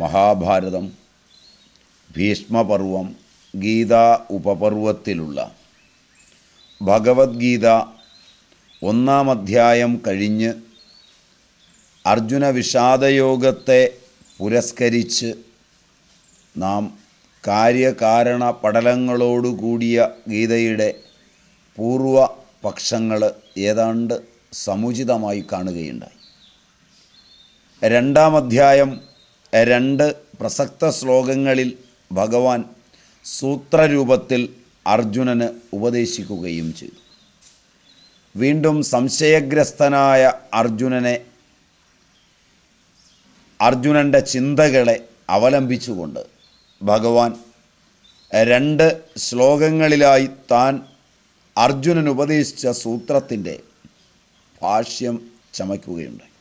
മഹാഭാരതം ഭീഷ്മപർവം ഗീതാ ഉപപർവത്തിലുള്ള ഭഗവത്ഗീത ഒന്നാം അധ്യായം കഴിഞ്ഞ് അർജുന വിഷാദയോഗത്തെ പുരസ്കരിച്ച് നാം കാര്യകാരണ പടലങ്ങളോടുകൂടിയ ഗീതയുടെ പൂർവ പക്ഷങ്ങൾ ഏതാണ്ട് സമുചിതമായി കാണുകയുണ്ടായി രണ്ടാം അധ്യായം രണ്ട് പ്രസക്ത ശ്ലോകങ്ങളിൽ ഭഗവാൻ സൂത്രരൂപത്തിൽ അർജുനന് ഉപദേശിക്കുകയും ചെയ്തു വീണ്ടും സംശയഗ്രസ്തനായ അർജുനനെ അർജുനൻ്റെ ചിന്തകളെ അവലംബിച്ചുകൊണ്ട് ഭഗവാൻ രണ്ട് ശ്ലോകങ്ങളിലായി താൻ അർജുനൻ ഉപദേശിച്ച സൂത്രത്തിൻ്റെ ഭാഷ്യം ചമയ്ക്കുകയുണ്ടായി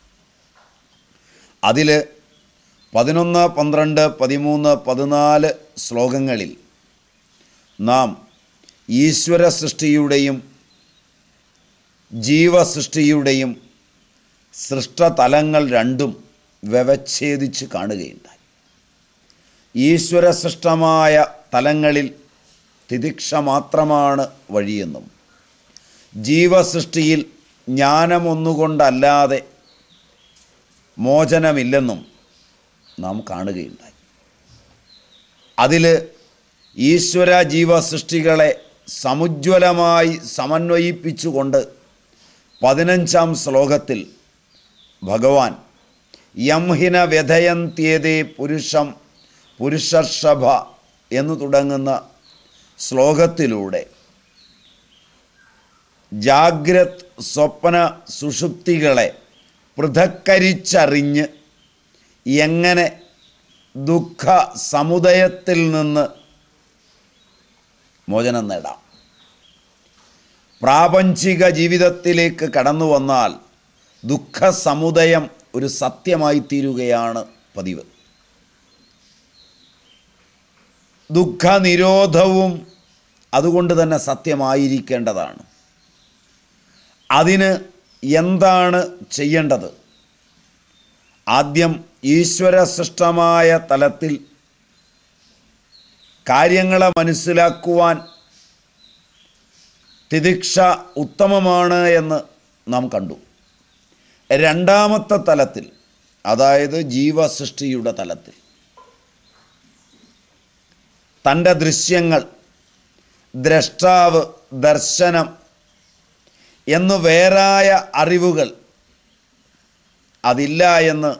അതിൽ പതിനൊന്ന് പന്ത്രണ്ട് പതിമൂന്ന് പതിനാല് ശ്ലോകങ്ങളിൽ നാം ഈശ്വര സൃഷ്ടിയുടെയും ജീവസൃഷ്ടിയുടെയും സൃഷ്ടതലങ്ങൾ രണ്ടും വ്യവച്ഛേദിച്ച് കാണുകയുണ്ടായി ഈശ്വര സൃഷ്ടമായ തലങ്ങളിൽ തിദിക്ഷ മാത്രമാണ് വഴിയെന്നും ജീവസൃഷ്ടിയിൽ ജ്ഞാനമൊന്നുകൊണ്ടല്ലാതെ മോചനമില്ലെന്നും നാം കാണുകയുണ്ടായി അതിൽ ഈശ്വര ജീവസൃഷ്ടികളെ സമുജ്വലമായി സമന്വയിപ്പിച്ചുകൊണ്ട് പതിനഞ്ചാം ശ്ലോകത്തിൽ ഭഗവാൻ യംഹിന വ്യഥയന്ത്യേതേ പുരുഷം പുരുഷർഷഭ എന്ന് തുടങ്ങുന്ന ശ്ലോകത്തിലൂടെ ജാഗ്രത് സ്വപ്ന സുഷുപ്തികളെ പൃഥക്കരിച്ചറിഞ്ഞ് എങ്ങനെ ദുഃഖ സമുദയത്തിൽ നിന്ന് മോചനം നേടാം പ്രാപഞ്ചിക ജീവിതത്തിലേക്ക് കടന്നു വന്നാൽ ദുഃഖ സമുദയം ഒരു സത്യമായി തീരുകയാണ് പതിവ് ദുഃഖ നിരോധവും അതുകൊണ്ട് തന്നെ സത്യമായിരിക്കേണ്ടതാണ് അതിന് എന്താണ് ചെയ്യേണ്ടത് ആദ്യം ഈശ്വര സൃഷ്ടമായ തലത്തിൽ കാര്യങ്ങളെ മനസ്സിലാക്കുവാൻ തിദിക്ഷ ഉത്തമമാണ് എന്ന് നാം കണ്ടു രണ്ടാമത്തെ തലത്തിൽ അതായത് ജീവസൃഷ്ടിയുടെ തലത്തിൽ തൻ്റെ ദൃശ്യങ്ങൾ ദ്രഷ്ടാവ് ദർശനം എന്ന് വേറായ അറിവുകൾ അതില്ല എന്ന്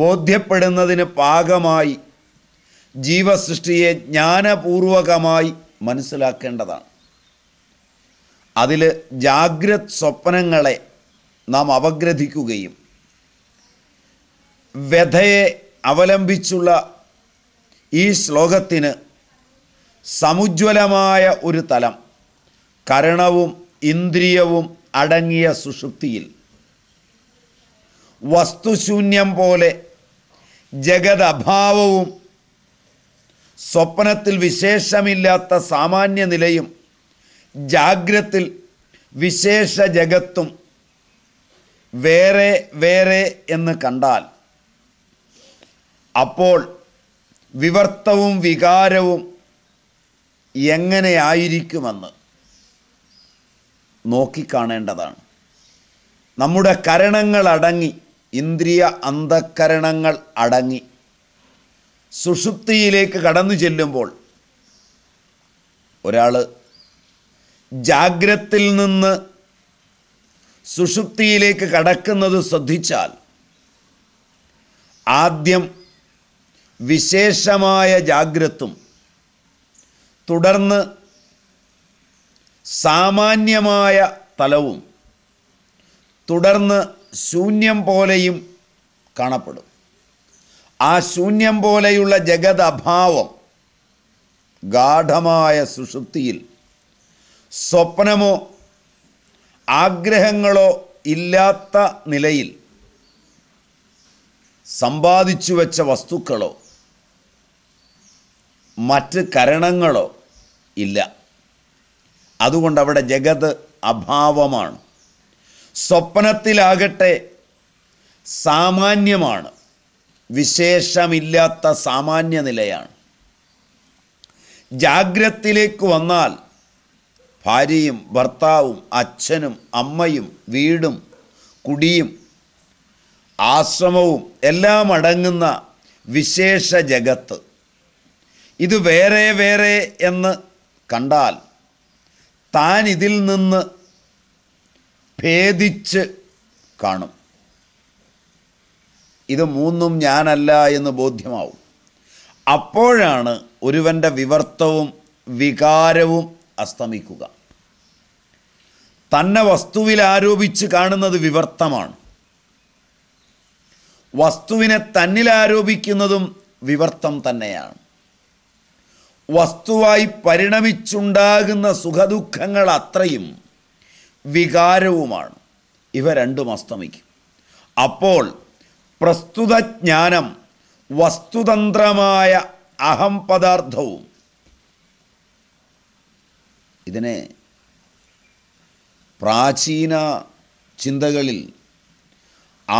ബോധ്യപ്പെടുന്നതിന് പാകമായി ജീവസൃഷ്ടിയെ ജ്ഞാനപൂർവകമായി മനസ്സിലാക്കേണ്ടതാണ് അതിൽ ജാഗ്രത് സ്വപ്നങ്ങളെ നാം അപഗ്രഥിക്കുകയും വ്യഥയെ അവലംബിച്ചുള്ള ഈ ശ്ലോകത്തിന് സമുജ്വലമായ ഒരു തലം കരണവും ഇന്ദ്രിയവും അടങ്ങിയ സുഷുപ്തിയിൽ വസ്തുശൂന്യം പോലെ ജഗത് അഭാവവും സ്വപ്നത്തിൽ വിശേഷമില്ലാത്ത സാമാന്യ നിലയും ജാഗ്രത്തിൽ വിശേഷ ജഗത്തും വേറെ വേറെ എന്ന് കണ്ടാൽ അപ്പോൾ വിവർത്തവും വികാരവും എങ്ങനെയായിരിക്കുമെന്ന് നോക്കിക്കാണേണ്ടതാണ് നമ്മുടെ കരണങ്ങളടങ്ങി ഇന്ദ്രിയ അന്ധക്കരണങ്ങൾ അടങ്ങി സുഷുപ്തിയിലേക്ക് കടന്നു ചെല്ലുമ്പോൾ ഒരാൾ ജാഗ്രത്തിൽ നിന്ന് സുഷുപ്തിയിലേക്ക് കടക്കുന്നത് ശ്രദ്ധിച്ചാൽ ആദ്യം വിശേഷമായ ജാഗ്രത്തും തുടർന്ന് സാമാന്യമായ തലവും തുടർന്ന് ശൂന്യം പോലെയും കാണപ്പെടും ആ ശൂന്യം പോലെയുള്ള ജഗത് അഭാവം ഗാഠമായ സുഷുപ്തിയിൽ സ്വപ്നമോ ആഗ്രഹങ്ങളോ ഇല്ലാത്ത നിലയിൽ സമ്പാദിച്ചു വെച്ച വസ്തുക്കളോ മറ്റ് കരണങ്ങളോ ഇല്ല അതുകൊണ്ട് അവിടെ ജഗത് അഭാവമാണ് സ്വപ്നത്തിലാകട്ടെ സാമാന്യമാണ് വിശേഷമില്ലാത്ത സാമാന്യ നിലയാണ് ജാഗ്രത്തിലേക്ക് വന്നാൽ ഭാര്യയും ഭർത്താവും അച്ഛനും അമ്മയും വീടും കുടിയും ആശ്രമവും എല്ലാം അടങ്ങുന്ന വിശേഷ ജഗത്ത് ഇത് വേറെ വേറെ എന്ന് കണ്ടാൽ താൻ ഇതിൽ നിന്ന് ഭേദിച്ച് കാണും ഇത് മൂന്നും ഞാനല്ല എന്ന് ബോധ്യമാവും അപ്പോഴാണ് ഒരുവൻ്റെ വിവർത്തവും വികാരവും അസ്തമിക്കുക തന്നെ വസ്തുവിൽ ആരോപിച്ച് കാണുന്നത് വിവർത്തമാണ് വസ്തുവിനെ തന്നിൽ ആരോപിക്കുന്നതും വിവർത്തം തന്നെയാണ് വസ്തുവായി പരിണമിച്ചുണ്ടാകുന്ന സുഖദുഃഖങ്ങൾ അത്രയും വികാരവുമാണ് ഇവ രണ്ടും അസ്തമിക്കും അപ്പോൾ പ്രസ്തുത ജ്ഞാനം വസ്തുതന്ത്രമായ അഹം പദാർത്ഥവും ഇതിനെ പ്രാചീന ചിന്തകളിൽ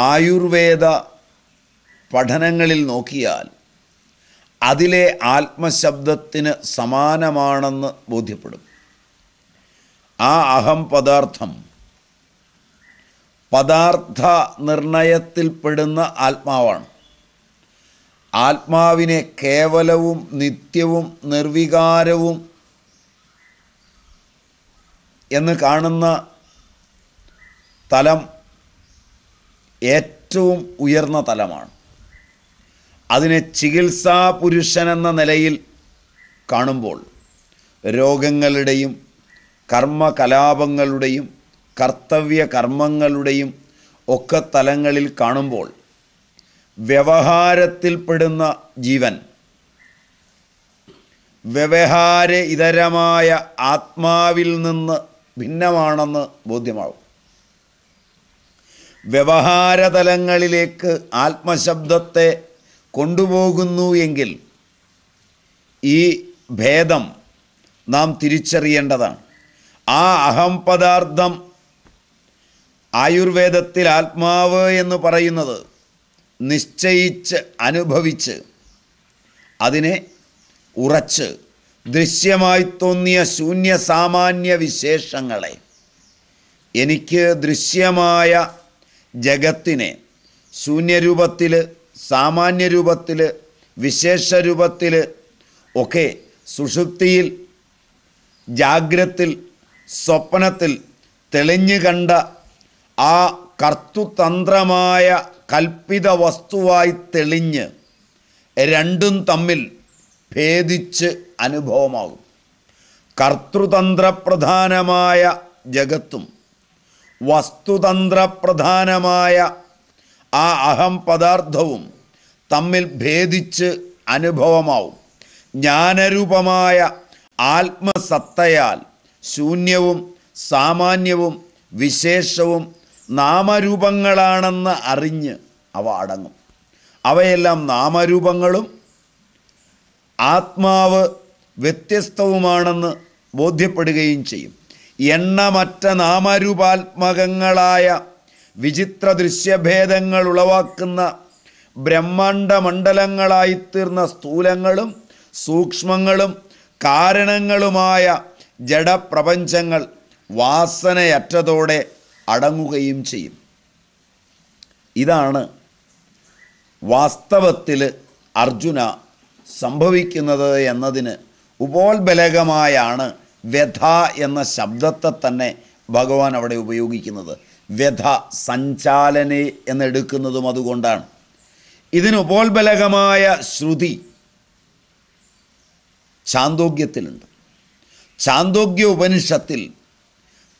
ആയുർവേദ പഠനങ്ങളിൽ നോക്കിയാൽ അതിലെ ആത്മശബ്ദത്തിന് സമാനമാണെന്ന് ബോധ്യപ്പെടും ആ അഹം പദാർത്ഥം പദാർത്ഥ നിർണയത്തിൽപ്പെടുന്ന ആത്മാവാണ് ആത്മാവിനെ കേവലവും നിത്യവും നിർവികാരവും എന്ന് കാണുന്ന തലം ഏറ്റവും ഉയർന്ന തലമാണ് അതിനെ ചികിത്സാ പുരുഷനെന്ന എന്ന നിലയിൽ കാണുമ്പോൾ രോഗങ്ങളുടെയും കർമ്മകലാപങ്ങളുടെയും കർത്തവ്യ കർമ്മങ്ങളുടെയും ഒക്കെ തലങ്ങളിൽ കാണുമ്പോൾ വ്യവഹാരത്തിൽപ്പെടുന്ന ജീവൻ വ്യവഹാര ഇതരമായ ആത്മാവിൽ നിന്ന് ഭിന്നമാണെന്ന് ബോധ്യമാവും വ്യവഹാരതലങ്ങളിലേക്ക് ആത്മശബ്ദത്തെ കൊണ്ടുപോകുന്നു എങ്കിൽ ഈ ഭേദം നാം തിരിച്ചറിയേണ്ടതാണ് ആ അഹം പദാർത്ഥം ആയുർവേദത്തിൽ ആത്മാവ് എന്ന് പറയുന്നത് നിശ്ചയിച്ച് അനുഭവിച്ച് അതിനെ ഉറച്ച് ദൃശ്യമായി തോന്നിയ ശൂന്യ സാമാന്യ വിശേഷങ്ങളെ എനിക്ക് ദൃശ്യമായ ജഗത്തിനെ ശൂന്യരൂപത്തിൽ സാമാന്യ രൂപത്തിൽ വിശേഷ രൂപത്തിൽ ഒക്കെ സുഷുപ്തിയിൽ ജാഗ്രത്തിൽ സ്വപ്നത്തിൽ തെളിഞ്ഞു കണ്ട ആ കർത്തുതന്ത്രമായ കൽപ്പിത വസ്തുവായി തെളിഞ്ഞ് രണ്ടും തമ്മിൽ ഭേദിച്ച് അനുഭവമാകും കർത്തൃതന്ത്രപ്രധാനമായ ജഗത്തും വസ്തുതന്ത്രപ്രധാനമായ ആ അഹം പദാർത്ഥവും തമ്മിൽ ഭേദിച്ച് അനുഭവമാവും ജ്ഞാനരൂപമായ ആത്മസത്തയാൽ ശൂന്യവും സാമാന്യവും വിശേഷവും നാമരൂപങ്ങളാണെന്ന് അറിഞ്ഞ് അവ അടങ്ങും അവയെല്ലാം നാമരൂപങ്ങളും ആത്മാവ് വ്യത്യസ്തവുമാണെന്ന് ബോധ്യപ്പെടുകയും ചെയ്യും എണ്ണമറ്റ നാമരൂപാത്മകങ്ങളായ വിചിത്ര ദൃശ്യഭേദങ്ങൾ ഉളവാക്കുന്ന ബ്രഹ്മാണ്ട മണ്ഡലങ്ങളായിത്തീർന്ന സ്ഥൂലങ്ങളും സൂക്ഷ്മങ്ങളും കാരണങ്ങളുമായ ജഡപ്രപഞ്ചങ്ങൾ വാസനയറ്റതോടെ അടങ്ങുകയും ചെയ്യും ഇതാണ് വാസ്തവത്തിൽ അർജുന സംഭവിക്കുന്നത് എന്നതിന് ഉപോത്ബലകമായാണ് വ്യഥ എന്ന ശബ്ദത്തെ തന്നെ ഭഗവാൻ അവിടെ ഉപയോഗിക്കുന്നത് വ്യഥ സഞ്ചാലനെ എന്നെടുക്കുന്നതും അതുകൊണ്ടാണ് ഇതിന് ശ്രുതി ചാന്തോഗ്യത്തിലുണ്ട് ചാന്തോഗ്യ ഉപനിഷത്തിൽ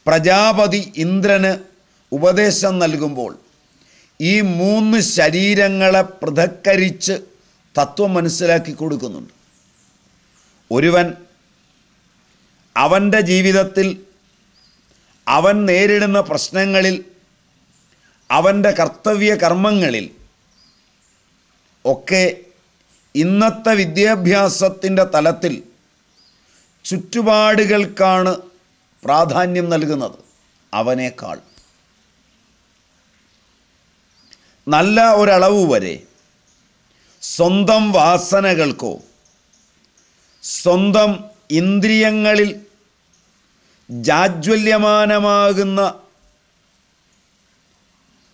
പ്രജാപതി ഇന്ദ്രന് ഉപദേശം നൽകുമ്പോൾ ഈ മൂന്ന് ശരീരങ്ങളെ പൃഥക്കരിച്ച് തത്വം മനസ്സിലാക്കി കൊടുക്കുന്നുണ്ട് ഒരുവൻ അവൻ്റെ ജീവിതത്തിൽ അവൻ നേരിടുന്ന പ്രശ്നങ്ങളിൽ അവൻ്റെ കർത്തവ്യ കർമ്മങ്ങളിൽ ഒക്കെ ഇന്നത്തെ വിദ്യാഭ്യാസത്തിൻ്റെ തലത്തിൽ ചുറ്റുപാടുകൾക്കാണ് പ്രാധാന്യം നൽകുന്നത് അവനേക്കാൾ നല്ല ഒരളവ് വരെ സ്വന്തം വാസനകൾക്കോ സ്വന്തം ഇന്ദ്രിയങ്ങളിൽ ജാജ്വല്യമാനമാകുന്ന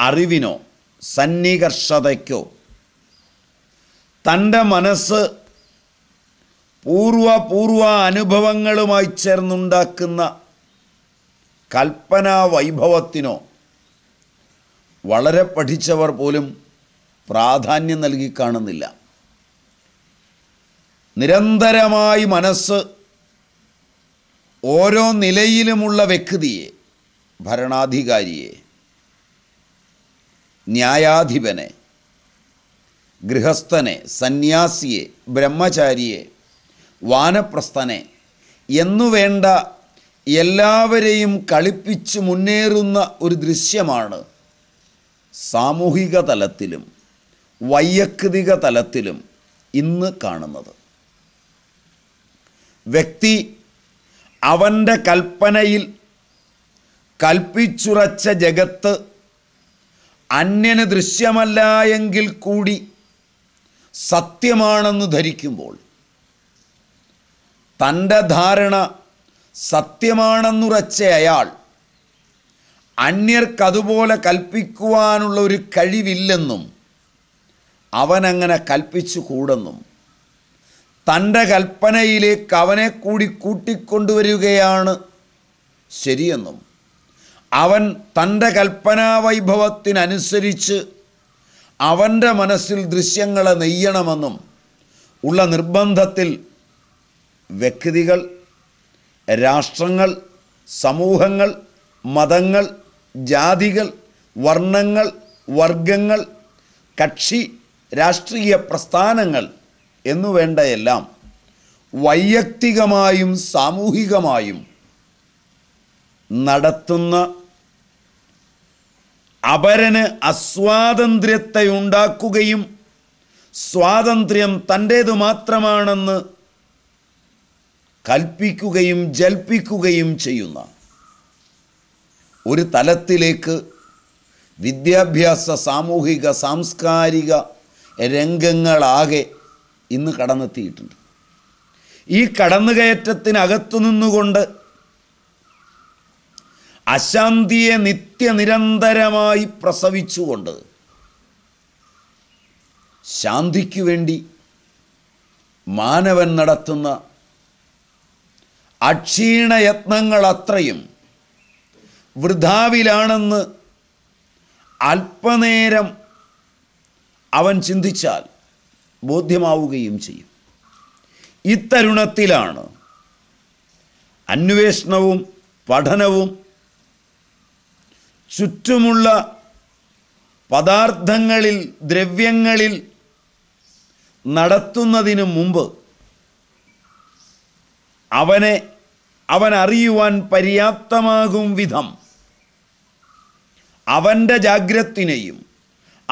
അറിവിനോ സന്നികർഷതയ്ക്കോ തൻ്റെ മനസ്സ് പൂർവ പൂർവ അനുഭവങ്ങളുമായി ചേർന്നുണ്ടാക്കുന്ന കൽപ്പനാ വൈഭവത്തിനോ വളരെ പഠിച്ചവർ പോലും പ്രാധാന്യം നൽകി കാണുന്നില്ല നിരന്തരമായി മനസ്സ് ഓരോ നിലയിലുമുള്ള വ്യക്തിയെ ഭരണാധികാരിയെ ന്യായാധിപനെ ഗൃഹസ്ഥനെ സന്യാസിയെ ബ്രഹ്മചാരിയെ വാനപ്രസ്ഥനെ എന്നുവേണ്ട എല്ലാവരെയും കളിപ്പിച്ച് മുന്നേറുന്ന ഒരു ദൃശ്യമാണ് സാമൂഹിക തലത്തിലും വൈയക്തിക തലത്തിലും ഇന്ന് കാണുന്നത് വ്യക്തി അവൻ്റെ കൽപ്പനയിൽ കൽപ്പിച്ചുറച്ച ജഗത്ത് അന്യന് ദൃശ്യമല്ല എങ്കിൽ കൂടി സത്യമാണെന്ന് ധരിക്കുമ്പോൾ തൻ്റെ ധാരണ സത്യമാണെന്നുറച്ച അയാൾ അന്യർക്കതുപോലെ കൽപ്പിക്കുവാനുള്ള ഒരു കഴിവില്ലെന്നും അവനങ്ങനെ കൽപ്പിച്ചു കൂടെന്നും തൻ്റെ കൽപ്പനയിലേക്ക് അവനെ കൂടി കൂട്ടിക്കൊണ്ടുവരികയാണ് ശരിയെന്നും അവൻ തൻ്റെ കൽപ്പനാ വൈഭവത്തിനനുസരിച്ച് അവൻ്റെ മനസ്സിൽ ദൃശ്യങ്ങളെ നെയ്യണമെന്നും ഉള്ള നിർബന്ധത്തിൽ വ്യക്തികൾ രാഷ്ട്രങ്ങൾ സമൂഹങ്ങൾ മതങ്ങൾ ജാതികൾ വർണ്ണങ്ങൾ വർഗങ്ങൾ കക്ഷി രാഷ്ട്രീയ പ്രസ്ഥാനങ്ങൾ എന്നുവേണ്ട എല്ലാം വൈയക്തികമായും സാമൂഹികമായും നടത്തുന്ന അപരന് അസ്വാതന്ത്ര്യത്തെ ഉണ്ടാക്കുകയും സ്വാതന്ത്ര്യം തൻ്റേതു മാത്രമാണെന്ന് കൽപ്പിക്കുകയും ജൽപ്പിക്കുകയും ചെയ്യുന്ന ഒരു തലത്തിലേക്ക് വിദ്യാഭ്യാസ സാമൂഹിക സാംസ്കാരിക രംഗങ്ങളാകെ ഇന്ന് കടന്നെത്തിയിട്ടുണ്ട് ഈ കടന്നുകയറ്റത്തിനകത്തു നിന്നുകൊണ്ട് അശാന്തിയെ നിത്യനിരന്തരമായി പ്രസവിച്ചുകൊണ്ട് ശാന്തിക്കു വേണ്ടി മാനവൻ നടത്തുന്ന അക്ഷീണയത്നങ്ങൾ അത്രയും വൃഥാവിലാണെന്ന് അല്പനേരം അവൻ ചിന്തിച്ചാൽ ബോധ്യമാവുകയും ചെയ്യും ഇത്തരുണത്തിലാണ് അന്വേഷണവും പഠനവും ചുറ്റുമുള്ള പദാർത്ഥങ്ങളിൽ ദ്രവ്യങ്ങളിൽ നടത്തുന്നതിന് മുമ്പ് അവനെ അവൻ അറിയുവാൻ പര്യാപ്തമാകും വിധം അവൻ്റെ ജാഗ്രത്തിനെയും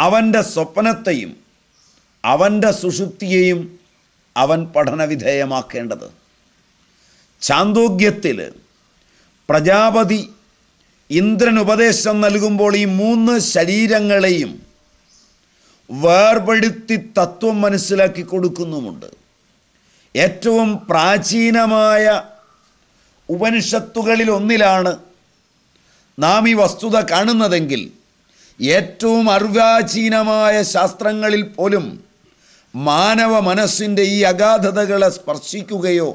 അവൻ്റെ സ്വപ്നത്തെയും അവൻ്റെ സുഷുപ്തിയെയും അവൻ പഠനവിധേയമാക്കേണ്ടത് ചാന്തോഗ്യത്തിൽ പ്രജാപതി ഇന്ദ്രൻ ഉപദേശം നൽകുമ്പോൾ ഈ മൂന്ന് ശരീരങ്ങളെയും വേർപെടുത്തി തത്വം മനസ്സിലാക്കി കൊടുക്കുന്നുമുണ്ട് ഏറ്റവും പ്രാചീനമായ ഉപനിഷത്തുകളിൽ ഒന്നിലാണ് നാം ഈ വസ്തുത കാണുന്നതെങ്കിൽ ഏറ്റവും അർവാചീനമായ ശാസ്ത്രങ്ങളിൽ പോലും മാനവ മനസ്സിൻ്റെ ഈ അഗാധതകളെ സ്പർശിക്കുകയോ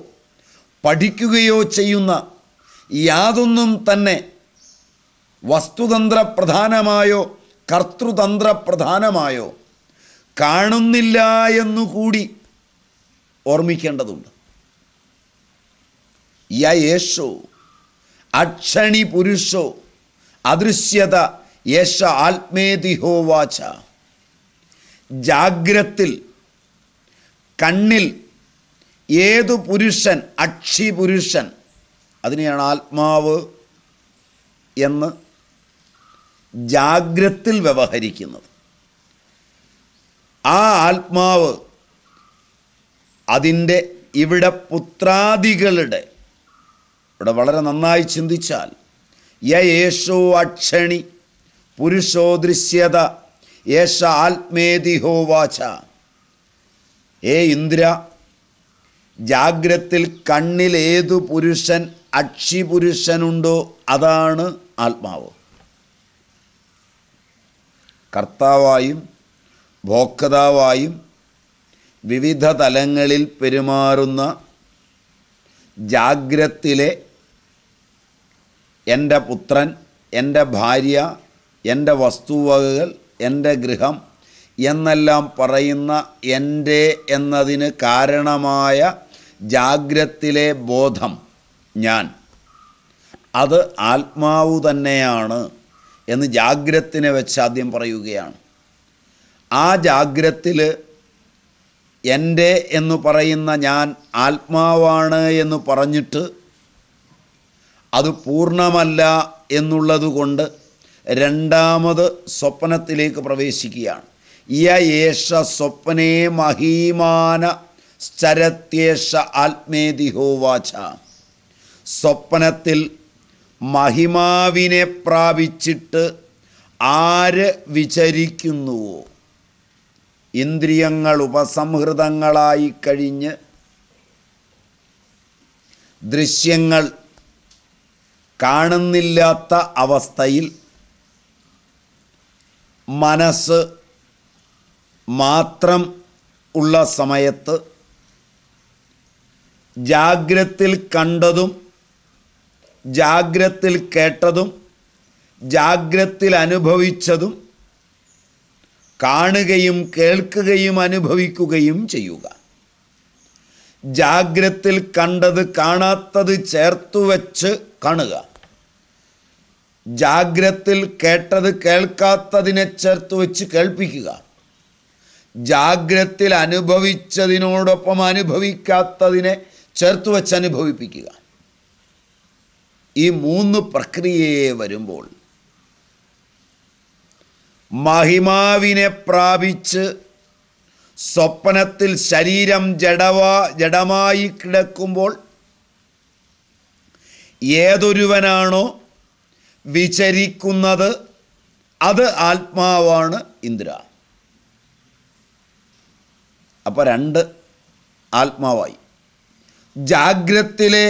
പഠിക്കുകയോ ചെയ്യുന്ന യാതൊന്നും തന്നെ വസ്തുതന്ത്ര പ്രധാനമായോ കർത്തൃതന്ത്ര പ്രധാനമായോ കാണുന്നില്ല എന്നുകൂടി ഓർമ്മിക്കേണ്ടതുണ്ട് യേശോ അക്ഷണി പുരുഷോ അദൃശ്യത യേശ ആത്മേതിഹോവാച ജാഗ്രത്തിൽ കണ്ണിൽ ഏതു പുരുഷൻ അക്ഷി പുരുഷൻ അതിനെയാണ് ആത്മാവ് എന്ന് ജാഗ്രത്തിൽ വ്യവഹരിക്കുന്നത് ആ ആത്മാവ് അതിൻ്റെ ഇവിടെ പുത്രാദികളുടെ ഇവിടെ വളരെ നന്നായി ചിന്തിച്ചാൽ യേശോ അക്ഷണി പുരുഷോ ദൃശ്യത യേശ ആത്മേതിഹോ വാച ഏ ഇന്ദ്ര ജാഗ്രത്തിൽ കണ്ണിലേതു പുരുഷൻ അക്ഷി പുരുഷനുണ്ടോ അതാണ് ആത്മാവ് കർത്താവായും ഭോക്താവായും വിവിധ തലങ്ങളിൽ പെരുമാറുന്ന ജാഗ്രത്തിലെ എൻ്റെ പുത്രൻ എൻ്റെ ഭാര്യ എൻ്റെ വസ്തുവകകൾ എൻ്റെ ഗൃഹം എന്നെല്ലാം പറയുന്ന എൻ്റെ എന്നതിന് കാരണമായ ജാഗ്രത്തിലെ ബോധം ഞാൻ അത് ആത്മാവ് തന്നെയാണ് എന്ന് ജാഗ്രത്തിനെ വെച്ച് ആദ്യം പറയുകയാണ് ആ ജാഗ്രത്തിൽ എൻ്റെ എന്ന് പറയുന്ന ഞാൻ ആത്മാവാണ് എന്ന് പറഞ്ഞിട്ട് അത് പൂർണ്ണമല്ല എന്നുള്ളതുകൊണ്ട് രണ്ടാമത് സ്വപ്നത്തിലേക്ക് പ്രവേശിക്കുകയാണ് യേഷ സ്വപ്നേ മഹീമാന സ്ഥരത്യേഷ ആത്മേതിഹോവാച സ്വപ്നത്തിൽ മഹിമാവിനെ പ്രാപിച്ചിട്ട് ആര് വിചരിക്കുന്നുവോ ഇന്ദ്രിയങ്ങൾ ഉപസംഹൃതങ്ങളായി കഴിഞ്ഞ് ദൃശ്യങ്ങൾ കാണുന്നില്ലാത്ത അവസ്ഥയിൽ മനസ്സ് മാത്രം ഉള്ള സമയത്ത് ജാഗ്രത്തിൽ കണ്ടതും ജാഗ്രത്തിൽ കേട്ടതും ജാഗ്രത്തിൽ അനുഭവിച്ചതും കാണുകയും കേൾക്കുകയും അനുഭവിക്കുകയും ചെയ്യുക ജാഗ്രത്തിൽ കണ്ടത് കാണാത്തത് വച്ച് കാണുക ജാഗ്രത്തിൽ കേട്ടത് കേൾക്കാത്തതിനെ ചേർത്ത് വെച്ച് കേൾപ്പിക്കുക ജാഗ്രത്തിൽ അനുഭവിച്ചതിനോടൊപ്പം അനുഭവിക്കാത്തതിനെ ചേർത്ത് വെച്ച് അനുഭവിപ്പിക്കുക ഈ മൂന്ന് പ്രക്രിയയെ വരുമ്പോൾ മഹിമാവിനെ പ്രാപിച്ച് സ്വപ്നത്തിൽ ശരീരം ജഡവാ ജഡമായി കിടക്കുമ്പോൾ ഏതൊരുവനാണോ വിചരിക്കുന്നത് അത് ആത്മാവാണ് ഇന്ദ്ര അപ്പോൾ രണ്ട് ആത്മാവായി ജാഗ്രത്തിലെ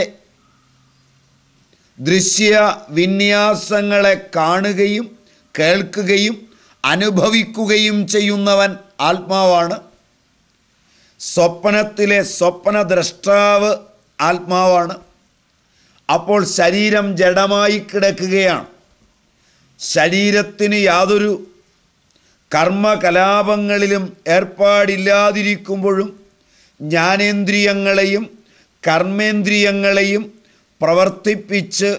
ദൃശ്യ വിന്യാസങ്ങളെ കാണുകയും കേൾക്കുകയും അനുഭവിക്കുകയും ചെയ്യുന്നവൻ ആത്മാവാണ് സ്വപ്നത്തിലെ സ്വപ്നദ്രഷ്ടാവ് ആത്മാവാണ് അപ്പോൾ ശരീരം ജഡമായി കിടക്കുകയാണ് ശരീരത്തിന് യാതൊരു കർമ്മകലാപങ്ങളിലും ഏർപ്പാടില്ലാതിരിക്കുമ്പോഴും ജ്ഞാനേന്ദ്രിയങ്ങളെയും കർമ്മേന്ദ്രിയങ്ങളെയും പ്രവർത്തിപ്പിച്ച്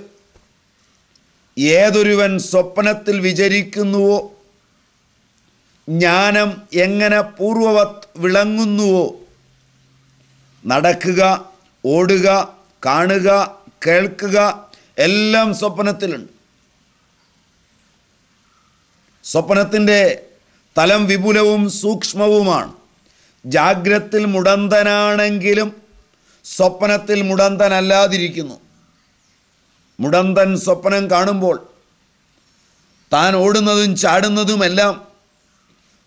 ഏതൊരുവൻ സ്വപ്നത്തിൽ വിചരിക്കുന്നുവോ ജ്ഞാനം എങ്ങനെ പൂർവവത് വിളങ്ങുന്നുവോ നടക്കുക ഓടുക കാണുക കേൾക്കുക എല്ലാം സ്വപ്നത്തിലുണ്ട് സ്വപ്നത്തിൻ്റെ തലം വിപുലവും സൂക്ഷ്മവുമാണ് ജാഗ്രത്തിൽ മുടന്തനാണെങ്കിലും സ്വപ്നത്തിൽ മുടന്തനല്ലാതിരിക്കുന്നു മുടന്തൻ സ്വപ്നം കാണുമ്പോൾ താൻ ഓടുന്നതും ചാടുന്നതുമെല്ലാം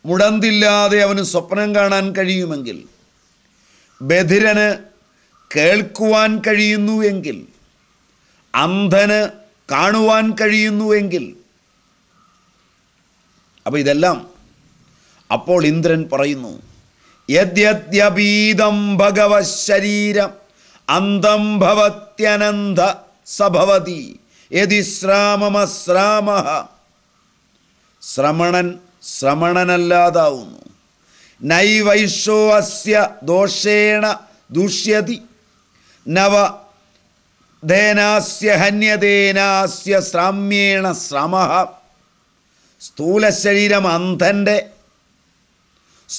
മുടന്തില്ലാതെ അവന് സ്വപ്നം കാണാൻ കഴിയുമെങ്കിൽ ബധിരന് കേൾക്കുവാൻ കഴിയുന്നു എങ്കിൽ അന്ധന് കാണുവാൻ കഴിയുന്നുവെങ്കിൽ അപ്പോൾ ഇതെല്ലാം അപ്പോൾ ഇന്ദ്രൻ പറയുന്നു യദ്യദ്യപീതം ശരീരം അന്തം ഭവത്യനന്ത സഭവതി യതി ശ്രാമമശ്രാമ ശ്രമണൻ ശ്രമണനല്ലാതാവുന്നു നൈവൈഷോ അസ്യ ദോഷേണ ദുഷ്യതി നവ ധേനാസ്യ ഹന്യതേനാസ്യ ശ്രാമ്യേണ ശ്രമഃ സ്ഥൂലശരീരം അന്ധൻ്റെ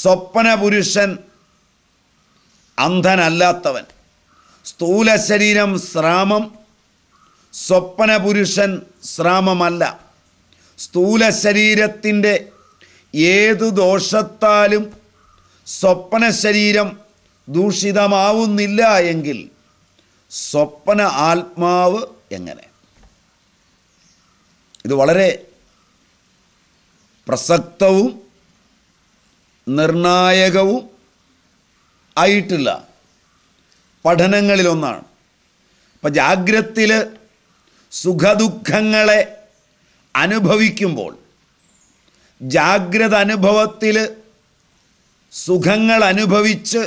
സ്വപ്നപുരുഷൻ അന്ധനല്ലാത്തവൻ സ്ഥൂലശരീരം ശ്രാമം സ്വപ്നപുരുഷൻ ശ്രാമമല്ല സ്ഥൂലശരീരത്തിൻ്റെ ഏതു ദോഷത്താലും സ്വപ്നശരീരം ദൂഷിതമാവുന്നില്ല എങ്കിൽ സ്വപ്ന ആത്മാവ് എങ്ങനെ ഇത് വളരെ പ്രസക്തവും നിർണായകവും ആയിട്ടുള്ള പഠനങ്ങളിലൊന്നാണ് അപ്പം ജാഗ്രത്തിൽ സുഖദുഃഖങ്ങളെ അനുഭവിക്കുമ്പോൾ ജാഗ്രത അനുഭവത്തിൽ സുഖങ്ങൾ അനുഭവിച്ച്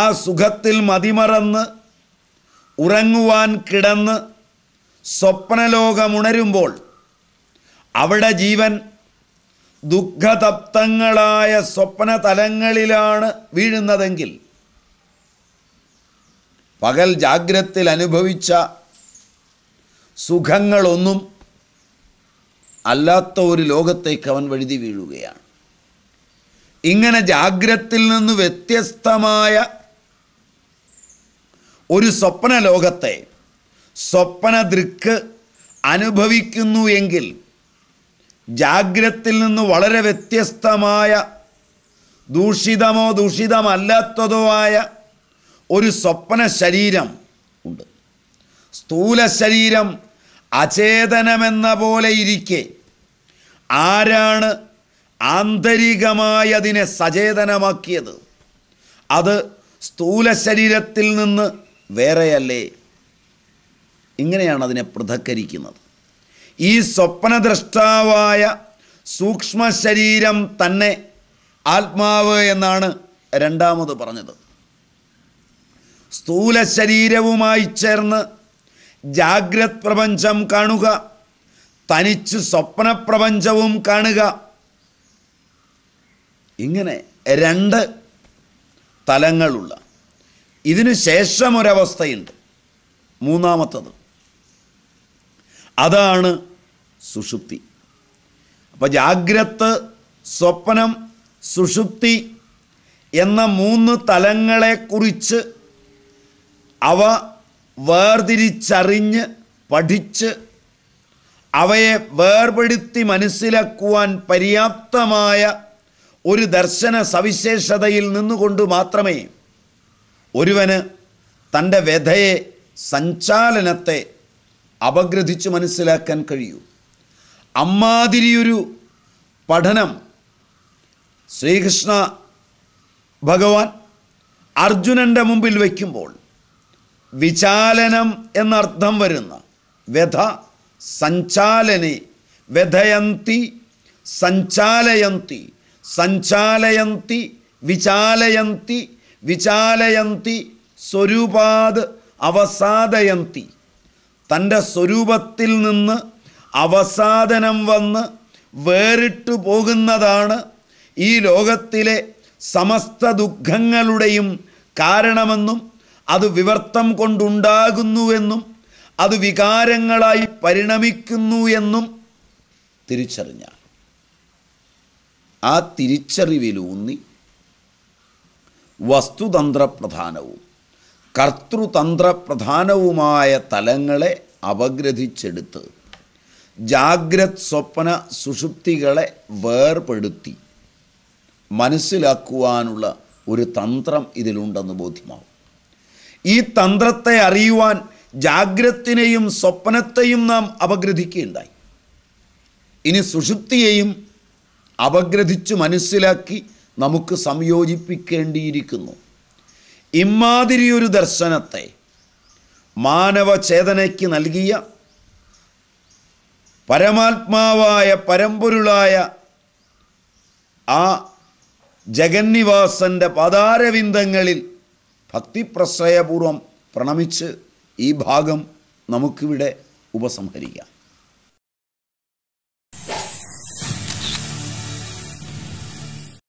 ആ സുഖത്തിൽ മതിമറന്ന് ഉറങ്ങുവാൻ കിടന്ന് സ്വപ്നലോകമുണരുമ്പോൾ അവിടെ ജീവൻ ദുഃഖതപ്തങ്ങളായ സ്വപ്ന തലങ്ങളിലാണ് വീഴുന്നതെങ്കിൽ പകൽ ജാഗ്രത്തിൽ അനുഭവിച്ച സുഖങ്ങളൊന്നും അല്ലാത്ത ഒരു ലോകത്തേക്ക് അവൻ വഴുതി വീഴുകയാണ് ഇങ്ങനെ ജാഗ്രത്തിൽ നിന്ന് വ്യത്യസ്തമായ ഒരു സ്വപ്ന ലോകത്തെ സ്വപ്ന ദൃക്ക് അനുഭവിക്കുന്നു എങ്കിൽ ജാഗ്രത്തിൽ നിന്ന് വളരെ വ്യത്യസ്തമായ ദൂഷിതമോ ദൂഷിതമല്ലാത്തതോ ആയ ഒരു സ്വപ്ന ശരീരം ഉണ്ട് സ്ഥൂല ശരീരം അചേതനമെന്ന പോലെ ഇരിക്കെ ആരാണ് ആന്തരികമായി അതിനെ സചേതനമാക്കിയത് അത് സ്ഥൂല ശരീരത്തിൽ നിന്ന് വേറെയല്ലേ ഇങ്ങനെയാണ് അതിനെ പൃഥക്കരിക്കുന്നത് ഈ സ്വപ്നദ്രഷ്ടാവായ സൂക്ഷ്മ ശരീരം തന്നെ ആത്മാവ് എന്നാണ് രണ്ടാമത് പറഞ്ഞത് സ്ഥൂല ശരീരവുമായി ചേർന്ന് ജാഗ്രത് പ്രപഞ്ചം കാണുക തനിച്ച് സ്വപ്നപ്രപഞ്ചവും കാണുക ഇങ്ങനെ രണ്ട് തലങ്ങളുള്ള ഇതിനു ശേഷം ഒരവസ്ഥയുണ്ട് മൂന്നാമത്തത് അതാണ് സുഷുപ്തി അപ്പോൾ ജാഗ്രത് സ്വപ്നം സുഷുപ്തി എന്ന മൂന്ന് തലങ്ങളെക്കുറിച്ച് അവ വേർതിരിച്ചറിഞ്ഞ് പഠിച്ച് അവയെ വേർപെടുത്തി മനസ്സിലാക്കുവാൻ പര്യാപ്തമായ ഒരു ദർശന സവിശേഷതയിൽ നിന്നുകൊണ്ട് മാത്രമേ ഒരുവന് തൻ്റെ വ്യഥയെ സഞ്ചാലനത്തെ അപഗ്രഥിച്ച് മനസ്സിലാക്കാൻ കഴിയൂ അമ്മാതിരിയൊരു പഠനം ശ്രീകൃഷ്ണ ഭഗവാൻ അർജുനൻ്റെ മുമ്പിൽ വയ്ക്കുമ്പോൾ വിചാലനം എന്നർത്ഥം വരുന്ന വ്യഥ സഞ്ചാലനെ വ്യഥയന്തി സഞ്ചാലയന്തി സഞ്ചാലയന്തി വിചാലയന്തി വിചാലയന്തി സ്വരൂപാത് അവസാദയന്തി തൻ്റെ സ്വരൂപത്തിൽ നിന്ന് അവസാദനം വന്ന് വേറിട്ടു പോകുന്നതാണ് ഈ ലോകത്തിലെ സമസ്ത ദുഃഖങ്ങളുടെയും കാരണമെന്നും അത് വിവർത്തം കൊണ്ടുണ്ടാകുന്നുവെന്നും അത് വികാരങ്ങളായി പരിണമിക്കുന്നു എന്നും തിരിച്ചറിഞ്ഞ ആ തിരിച്ചറിവിലൂന്നി വസ്തുതന്ത്രപ്രധാനവും കർത്തൃതന്ത്രപ്രധാനവുമായ തലങ്ങളെ അപഗ്രഥിച്ചെടുത്ത് ജാഗ്രത് സ്വപ്ന സുഷുപ്തികളെ വേർപെടുത്തി മനസ്സിലാക്കുവാനുള്ള ഒരു തന്ത്രം ഇതിലുണ്ടെന്ന് ബോധ്യമാവും ഈ തന്ത്രത്തെ അറിയുവാൻ ജാഗ്രത്തിനെയും സ്വപ്നത്തെയും നാം അപഗ്രഥിക്കുകയുണ്ടായി ഇനി സുഷുപ്തിയെയും അപഗ്രഥിച്ചു മനസ്സിലാക്കി നമുക്ക് സംയോജിപ്പിക്കേണ്ടിയിരിക്കുന്നു ഇമാതിരി ഒരു ദർശനത്തെ മാനവചേതനയ്ക്ക് നൽകിയ പരമാത്മാവായ പരമ്പൊരുളായ ആ ജഗന്നിവാസൻ്റെ പദാരവിന്ദങ്ങളിൽ ഭക്തിപ്രശ്രയപൂർവം പ്രണമിച്ച് ഈ ഭാഗം നമുക്കിവിടെ ഉപസംഹരിക്കാം